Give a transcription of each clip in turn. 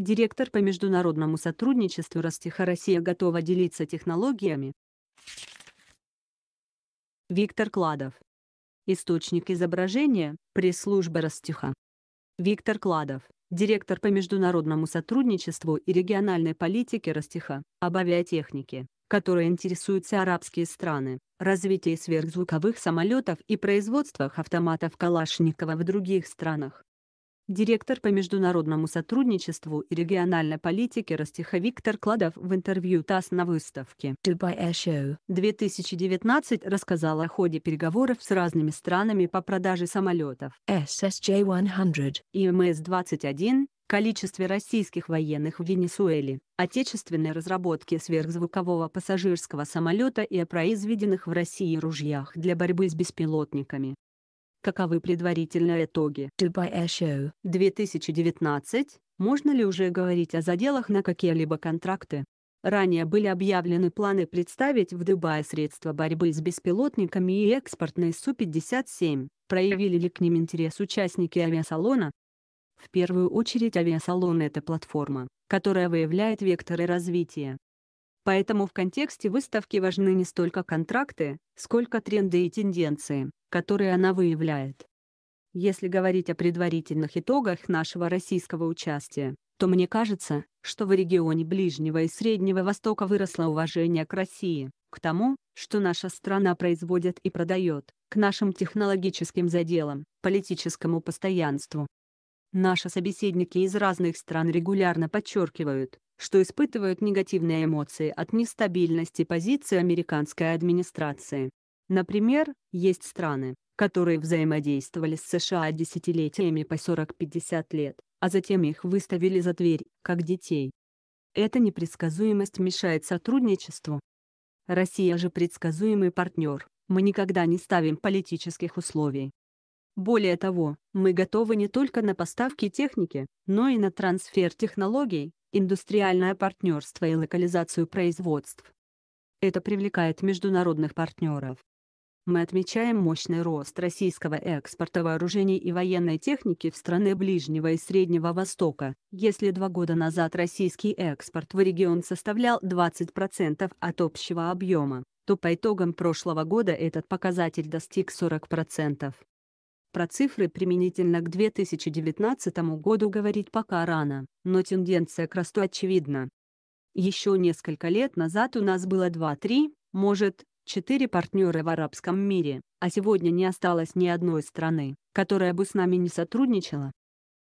Директор по международному сотрудничеству Ростеха Россия готова делиться технологиями. Виктор Кладов. Источник изображения, пресс-служба Ростеха. Виктор Кладов, директор по международному сотрудничеству и региональной политике Ростеха, об авиатехнике, которой интересуются арабские страны, развитии сверхзвуковых самолетов и производствах автоматов Калашникова в других странах. Директор по международному сотрудничеству и региональной политике Виктор Кладов в интервью ТАСС на выставке Dubai Air Show 2019 рассказал о ходе переговоров с разными странами по продаже самолетов SSJ-100 и МС-21, количестве российских военных в Венесуэле, отечественной разработке сверхзвукового пассажирского самолета и о произведенных в России ружьях для борьбы с беспилотниками. Каковы предварительные итоги? Dubai Air Show 2019. Можно ли уже говорить о заделах на какие-либо контракты? Ранее были объявлены планы представить в Дубае средства борьбы с беспилотниками и экспортные Су-57. Проявили ли к ним интерес участники авиасалона? В первую очередь авиасалон – это платформа, которая выявляет векторы развития, Поэтому в контексте выставки важны не столько контракты, сколько тренды и тенденции, которые она выявляет. Если говорить о предварительных итогах нашего российского участия, то мне кажется, что в регионе Ближнего и Среднего Востока выросло уважение к России, к тому, что наша страна производит и продает, к нашим технологическим заделам, политическому постоянству. Наши собеседники из разных стран регулярно подчеркивают, что испытывают негативные эмоции от нестабильности позиции американской администрации. Например, есть страны, которые взаимодействовали с США десятилетиями по 40-50 лет, а затем их выставили за дверь, как детей. Эта непредсказуемость мешает сотрудничеству. Россия же предсказуемый партнер, мы никогда не ставим политических условий. Более того, мы готовы не только на поставки техники, но и на трансфер технологий, индустриальное партнерство и локализацию производств. Это привлекает международных партнеров. Мы отмечаем мощный рост российского экспорта вооружений и военной техники в страны Ближнего и Среднего Востока. Если два года назад российский экспорт в регион составлял 20% от общего объема, то по итогам прошлого года этот показатель достиг 40%. Про цифры применительно к 2019 году говорить пока рано, но тенденция к росту очевидна. Еще несколько лет назад у нас было 2-3, может, 4 партнера в арабском мире, а сегодня не осталось ни одной страны, которая бы с нами не сотрудничала.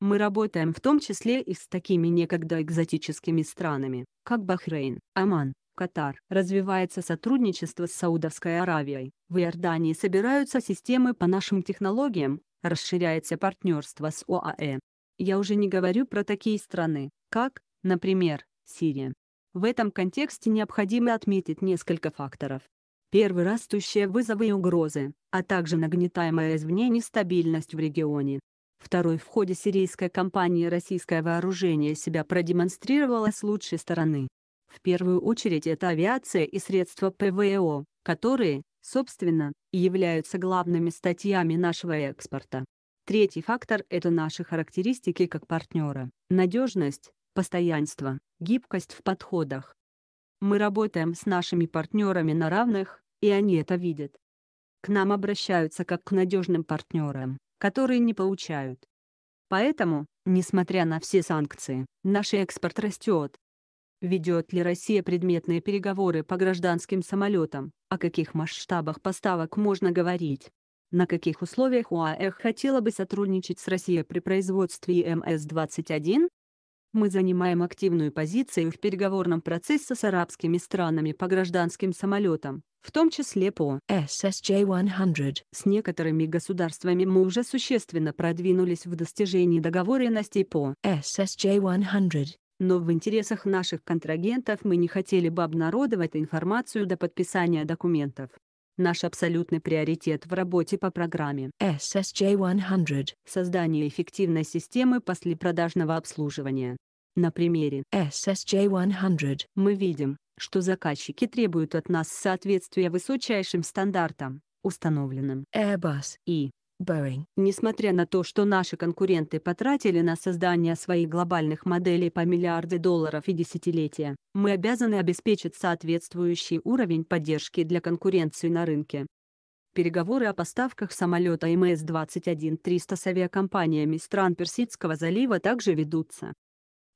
Мы работаем в том числе и с такими некогда экзотическими странами, как Бахрейн, Оман, Катар. Развивается сотрудничество с Саудовской Аравией. В Иордании собираются системы по нашим технологиям, расширяется партнерство с ОАЭ. Я уже не говорю про такие страны, как, например, Сирия. В этом контексте необходимо отметить несколько факторов. Первый – растущие вызовы и угрозы, а также нагнетаемая извне нестабильность в регионе. Второй – в ходе сирийской кампании российское вооружение себя продемонстрировало с лучшей стороны. В первую очередь это авиация и средства ПВО, которые, собственно, и являются главными статьями нашего экспорта. Третий фактор – это наши характеристики как партнера, надежность, постоянство, гибкость в подходах. Мы работаем с нашими партнерами на равных, и они это видят. К нам обращаются как к надежным партнерам, которые не получают. Поэтому, несмотря на все санкции, наш экспорт растет, Ведет ли Россия предметные переговоры по гражданским самолетам? О каких масштабах поставок можно говорить? На каких условиях УАЭХ хотела бы сотрудничать с Россией при производстве МС-21? Мы занимаем активную позицию в переговорном процессе с арабскими странами по гражданским самолетам, в том числе по SSJ-100. С некоторыми государствами мы уже существенно продвинулись в достижении договоренностей по SSJ-100 но в интересах наших контрагентов мы не хотели бы обнародовать информацию до подписания документов. Наш абсолютный приоритет в работе по программе SSJ100 — создание эффективной системы послепродажного обслуживания. На примере SSJ100 мы видим, что заказчики требуют от нас соответствия высочайшим стандартам, установленным Airbus и Boeing. Несмотря на то, что наши конкуренты потратили на создание своих глобальных моделей по миллиарды долларов и десятилетия, мы обязаны обеспечить соответствующий уровень поддержки для конкуренции на рынке. Переговоры о поставках самолета МС-21-300 с авиакомпаниями стран Персидского залива также ведутся.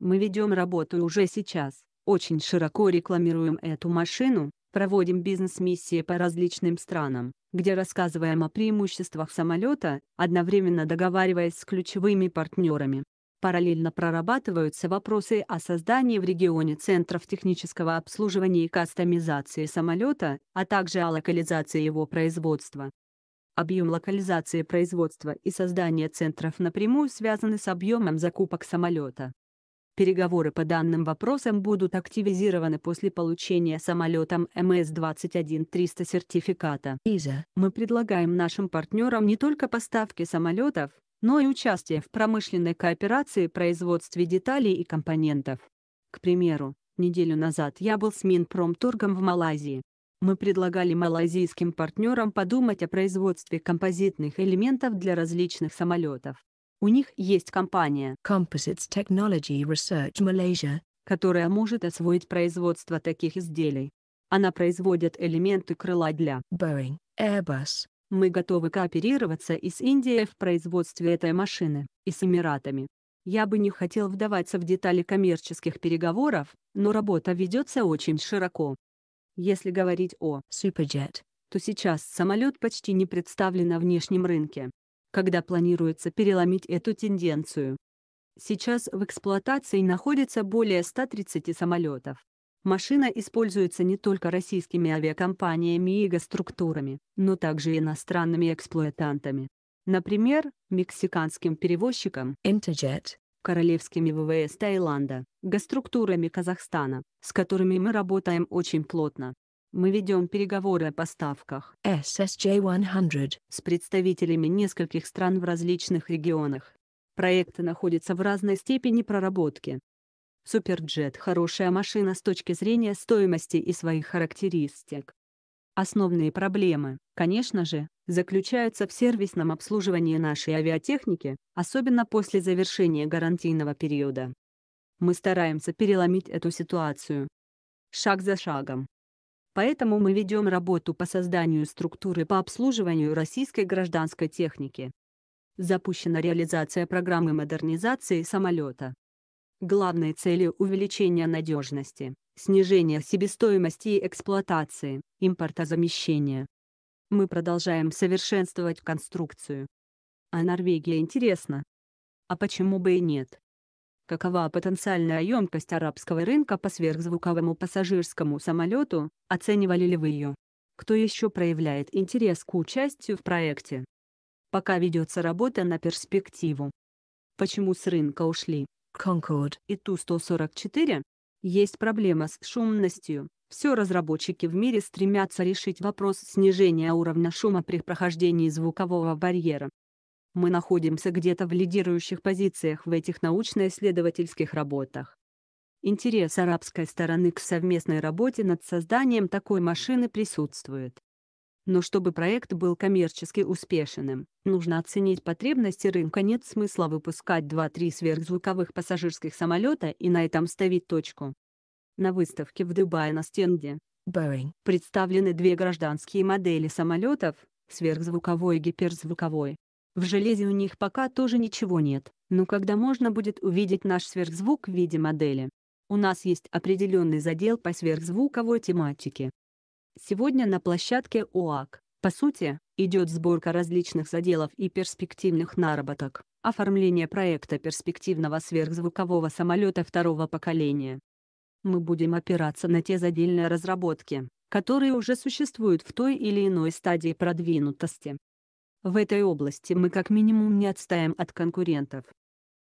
Мы ведем работу уже сейчас, очень широко рекламируем эту машину, проводим бизнес-миссии по различным странам, где рассказываем о преимуществах самолета, одновременно договариваясь с ключевыми партнерами. Параллельно прорабатываются вопросы о создании в регионе центров технического обслуживания и кастомизации самолета, а также о локализации его производства. Объем локализации производства и создания центров напрямую связаны с объемом закупок самолета. Переговоры по данным вопросам будут активизированы после получения самолетом МС-21-300 сертификата. ИЗА. Мы предлагаем нашим партнерам не только поставки самолетов, но и участие в промышленной кооперации производстве деталей и компонентов. К примеру, неделю назад я был с Минпромторгом в Малайзии. Мы предлагали малайзийским партнерам подумать о производстве композитных элементов для различных самолетов. У них есть компания Composites Technology Research Malaysia, которая может освоить производство таких изделий. Она производит элементы крыла для Boeing, Airbus. Мы готовы кооперироваться и с Индией в производстве этой машины, и с Эмиратами. Я бы не хотел вдаваться в детали коммерческих переговоров, но работа ведется очень широко. Если говорить о Superjet, то сейчас самолет почти не представлен на внешнем рынке когда планируется переломить эту тенденцию. Сейчас в эксплуатации находится более 130 самолетов. Машина используется не только российскими авиакомпаниями и госструктурами, но также иностранными эксплуатантами. Например, мексиканским перевозчиком Interjet, королевскими ВВС Таиланда, госструктурами Казахстана, с которыми мы работаем очень плотно. Мы ведем переговоры о поставках SSJ-100 с представителями нескольких стран в различных регионах. Проекты находятся в разной степени проработки. Суперджет – хорошая машина с точки зрения стоимости и своих характеристик. Основные проблемы, конечно же, заключаются в сервисном обслуживании нашей авиатехники, особенно после завершения гарантийного периода. Мы стараемся переломить эту ситуацию. Шаг за шагом. Поэтому мы ведем работу по созданию структуры по обслуживанию российской гражданской техники. Запущена реализация программы модернизации самолета. Главной целью увеличения надежности, снижения себестоимости и эксплуатации, импортозамещения. Мы продолжаем совершенствовать конструкцию. А Норвегия интересна. А почему бы и нет? Какова потенциальная емкость арабского рынка по сверхзвуковому пассажирскому самолету, оценивали ли вы ее? Кто еще проявляет интерес к участию в проекте? Пока ведется работа на перспективу. Почему с рынка ушли Concorde и Ту-144? Есть проблема с шумностью. Все разработчики в мире стремятся решить вопрос снижения уровня шума при прохождении звукового барьера. Мы находимся где-то в лидирующих позициях в этих научно-исследовательских работах. Интерес арабской стороны к совместной работе над созданием такой машины присутствует. Но чтобы проект был коммерчески успешным, нужно оценить потребности рынка. Нет смысла выпускать 2-3 сверхзвуковых пассажирских самолета и на этом ставить точку. На выставке в Дубае на стенде Boeing представлены две гражданские модели самолетов, сверхзвуковой и гиперзвуковой. В железе у них пока тоже ничего нет, но когда можно будет увидеть наш сверхзвук в виде модели? У нас есть определенный задел по сверхзвуковой тематике. Сегодня на площадке ОАК, по сути, идет сборка различных заделов и перспективных наработок, оформление проекта перспективного сверхзвукового самолета второго поколения. Мы будем опираться на те задельные разработки, которые уже существуют в той или иной стадии продвинутости, в этой области мы как минимум не отстаем от конкурентов.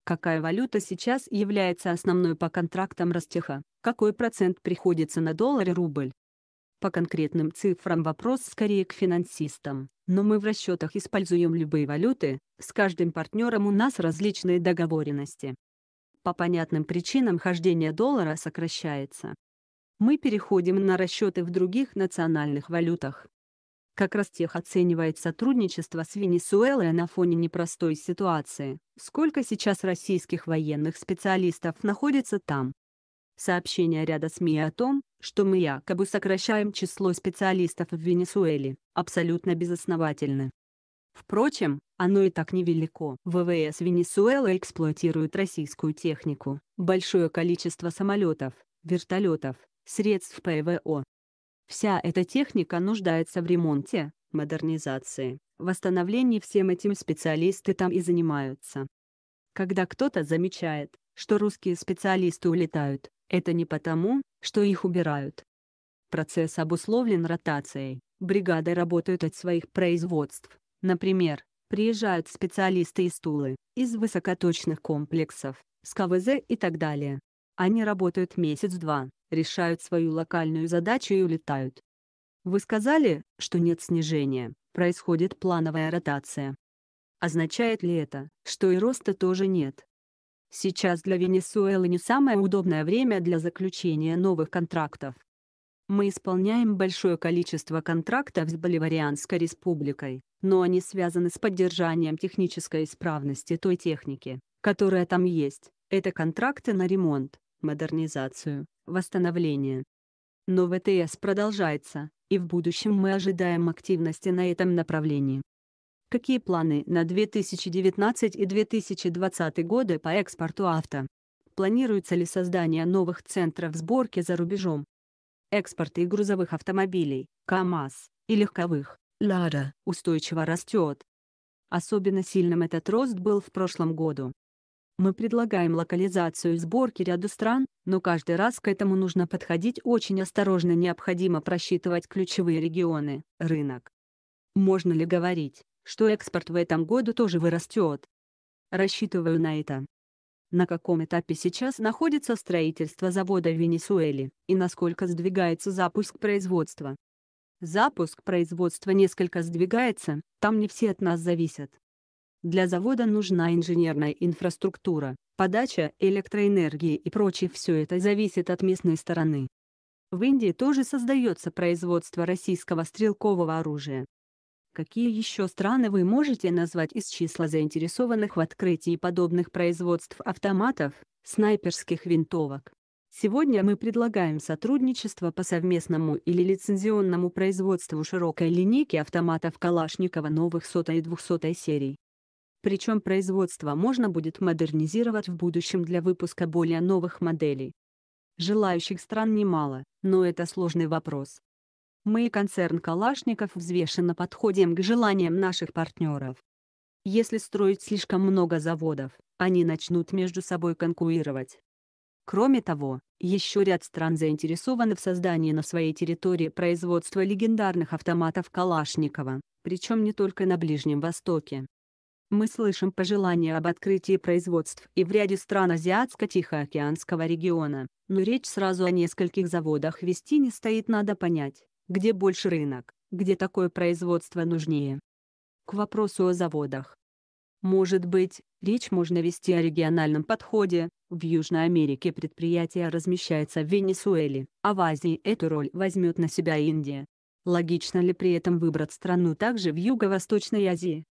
Какая валюта сейчас является основной по контрактам Ростеха? Какой процент приходится на доллар и рубль? По конкретным цифрам вопрос скорее к финансистам, но мы в расчетах используем любые валюты, с каждым партнером у нас различные договоренности. По понятным причинам хождение доллара сокращается. Мы переходим на расчеты в других национальных валютах, как раз тех оценивает сотрудничество с Венесуэлой на фоне непростой ситуации. Сколько сейчас российских военных специалистов находится там? Сообщение ряда СМИ о том, что мы якобы сокращаем число специалистов в Венесуэле, абсолютно безосновательны. Впрочем, оно и так невелико. ВВС Венесуэлы эксплуатируют российскую технику, большое количество самолетов, вертолетов, средств ПВО, Вся эта техника нуждается в ремонте, модернизации, восстановлении всем этим специалисты там и занимаются. Когда кто-то замечает, что русские специалисты улетают, это не потому, что их убирают. Процесс обусловлен ротацией, бригады работают от своих производств. Например, приезжают специалисты из Тулы, из высокоточных комплексов, с КВЗ и так далее. Они работают месяц-два, решают свою локальную задачу и улетают. Вы сказали, что нет снижения, происходит плановая ротация. Означает ли это, что и роста тоже нет? Сейчас для Венесуэлы не самое удобное время для заключения новых контрактов. Мы исполняем большое количество контрактов с Боливарианской республикой, но они связаны с поддержанием технической исправности той техники, которая там есть. Это контракты на ремонт, модернизацию, восстановление. Но ВТС продолжается, и в будущем мы ожидаем активности на этом направлении. Какие планы на 2019 и 2020 годы по экспорту авто? Планируется ли создание новых центров сборки за рубежом? Экспорт и грузовых автомобилей, КАМАЗ, и легковых, Лада, устойчиво растет. Особенно сильным этот рост был в прошлом году. Мы предлагаем локализацию сборки ряду стран, но каждый раз к этому нужно подходить очень осторожно необходимо просчитывать ключевые регионы, рынок. Можно ли говорить, что экспорт в этом году тоже вырастет? Рассчитываю на это. На каком этапе сейчас находится строительство завода в Венесуэле, и насколько сдвигается запуск производства? Запуск производства несколько сдвигается, там не все от нас зависят. Для завода нужна инженерная инфраструктура, подача электроэнергии и прочее все это зависит от местной стороны. В Индии тоже создается производство российского стрелкового оружия. Какие еще страны вы можете назвать из числа заинтересованных в открытии подобных производств автоматов, снайперских винтовок? Сегодня мы предлагаем сотрудничество по совместному или лицензионному производству широкой линейки автоматов Калашникова новых 100 и 200 серий причем производство можно будет модернизировать в будущем для выпуска более новых моделей. Желающих стран немало, но это сложный вопрос. Мы и концерн Калашников взвешенно подходим к желаниям наших партнеров. Если строить слишком много заводов, они начнут между собой конкурировать. Кроме того, еще ряд стран заинтересованы в создании на своей территории производства легендарных автоматов Калашникова, причем не только на Ближнем Востоке. Мы слышим пожелания об открытии производств и в ряде стран Азиатско-Тихоокеанского региона, но речь сразу о нескольких заводах вести не стоит надо понять, где больше рынок, где такое производство нужнее. К вопросу о заводах. Может быть, речь можно вести о региональном подходе. В Южной Америке предприятие размещается в Венесуэле, а в Азии эту роль возьмет на себя Индия. Логично ли при этом выбрать страну также в Юго-Восточной Азии?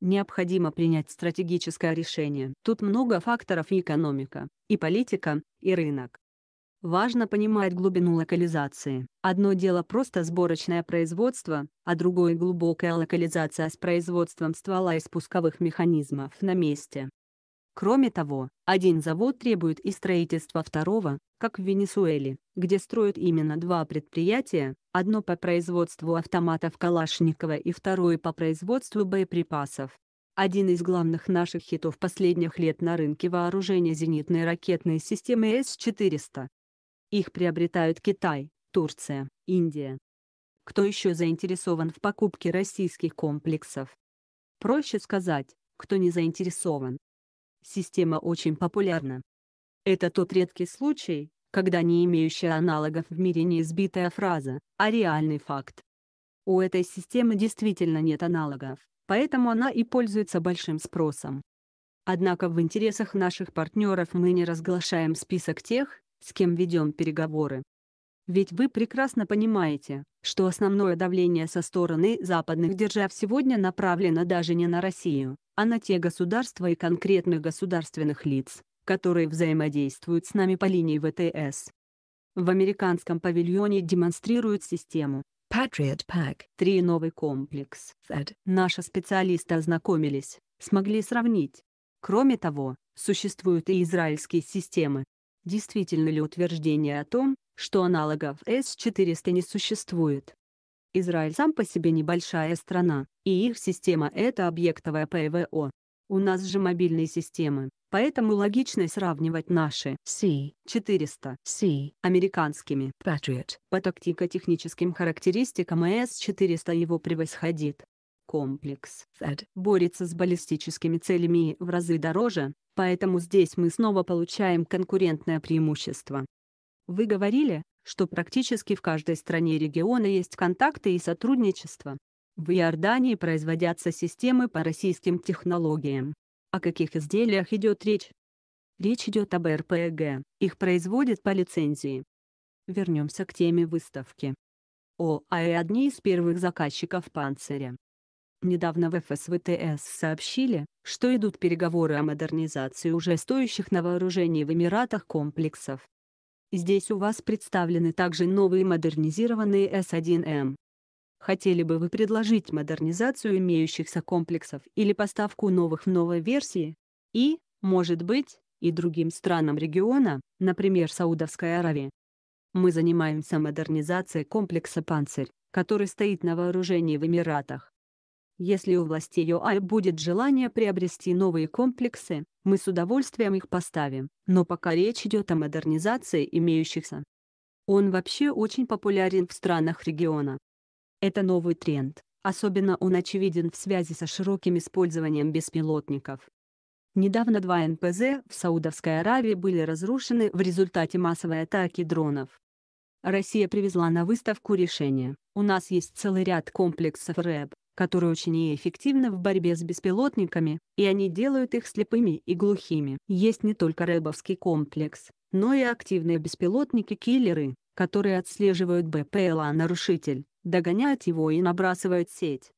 Необходимо принять стратегическое решение. Тут много факторов и экономика, и политика, и рынок. Важно понимать глубину локализации. Одно дело просто сборочное производство, а другое глубокая локализация с производством ствола и спусковых механизмов на месте. Кроме того, один завод требует и строительства второго, как в Венесуэле, где строят именно два предприятия, одно по производству автоматов Калашникова и второе по производству боеприпасов. Один из главных наших хитов последних лет на рынке вооружения зенитной ракетной системы С-400. Их приобретают Китай, Турция, Индия. Кто еще заинтересован в покупке российских комплексов? Проще сказать, кто не заинтересован. Система очень популярна. Это тот редкий случай, когда не имеющая аналогов в мире не избитая фраза, а реальный факт. У этой системы действительно нет аналогов, поэтому она и пользуется большим спросом. Однако в интересах наших партнеров мы не разглашаем список тех, с кем ведем переговоры. Ведь вы прекрасно понимаете, что основное давление со стороны западных держав сегодня направлено даже не на Россию, а на те государства и конкретных государственных лиц, которые взаимодействуют с нами по линии ВТС. В американском павильоне демонстрируют систему Patriot Pack. Три новый комплекс. That. Наши специалисты ознакомились, смогли сравнить. Кроме того, существуют и израильские системы. Действительно ли утверждение о том, что аналогов С-400 не существует, Израиль сам по себе небольшая страна, и их система – это объектовая ПВО. У нас же мобильные системы, поэтому логично сравнивать наши C-400 C американскими Patriot. По тактико-техническим характеристикам С-400 его превосходит. Комплекс Thad борется с баллистическими целями в разы дороже, поэтому здесь мы снова получаем конкурентное преимущество. Вы говорили, что практически в каждой стране региона есть контакты и сотрудничество. В Иордании производятся системы по российским технологиям. О каких изделиях идет речь? Речь идет об РПГ, их производят по лицензии. Вернемся к теме выставки. ОАЭ одни из первых заказчиков «Панциря». Недавно в ФСВТС сообщили, что идут переговоры о модернизации уже стоящих на вооружении в Эмиратах комплексов. Здесь у вас представлены также новые модернизированные с 1 м Хотели бы вы предложить модернизацию имеющихся комплексов или поставку новых в новой версии? И, может быть, и другим странам региона, например, Саудовской Аравии. Мы занимаемся модернизацией комплекса «Панцирь», который стоит на вооружении в Эмиратах. Если у властей ЮАЭ будет желание приобрести новые комплексы, мы с удовольствием их поставим, но пока речь идет о модернизации имеющихся. Он вообще очень популярен в странах региона. Это новый тренд, особенно он очевиден в связи со широким использованием беспилотников. Недавно два НПЗ в Саудовской Аравии были разрушены в результате массовой атаки дронов. Россия привезла на выставку решение. У нас есть целый ряд комплексов РЭБ, которые очень неэффективны в борьбе с беспилотниками, и они делают их слепыми и глухими. Есть не только рэбовский комплекс, но и активные беспилотники-киллеры, которые отслеживают БПЛА-нарушитель, догоняют его и набрасывают сеть.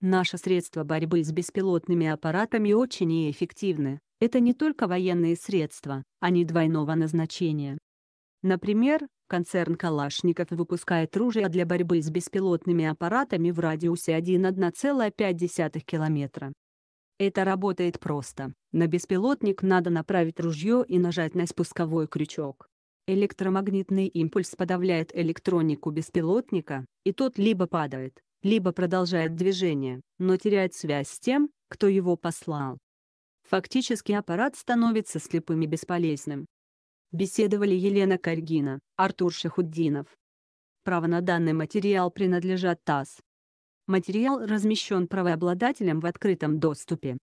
Наши средства борьбы с беспилотными аппаратами очень неэффективны. Это не только военные средства, они двойного назначения. Например, Концерн Калашников выпускает ружья для борьбы с беспилотными аппаратами в радиусе 1,5 километра. Это работает просто. На беспилотник надо направить ружье и нажать на спусковой крючок. Электромагнитный импульс подавляет электронику беспилотника, и тот либо падает, либо продолжает движение, но теряет связь с тем, кто его послал. Фактически аппарат становится слепым и бесполезным беседовали Елена Каргина, Артур Шахуддинов. Право на данный материал принадлежат ТАСС. Материал размещен правообладателем в открытом доступе.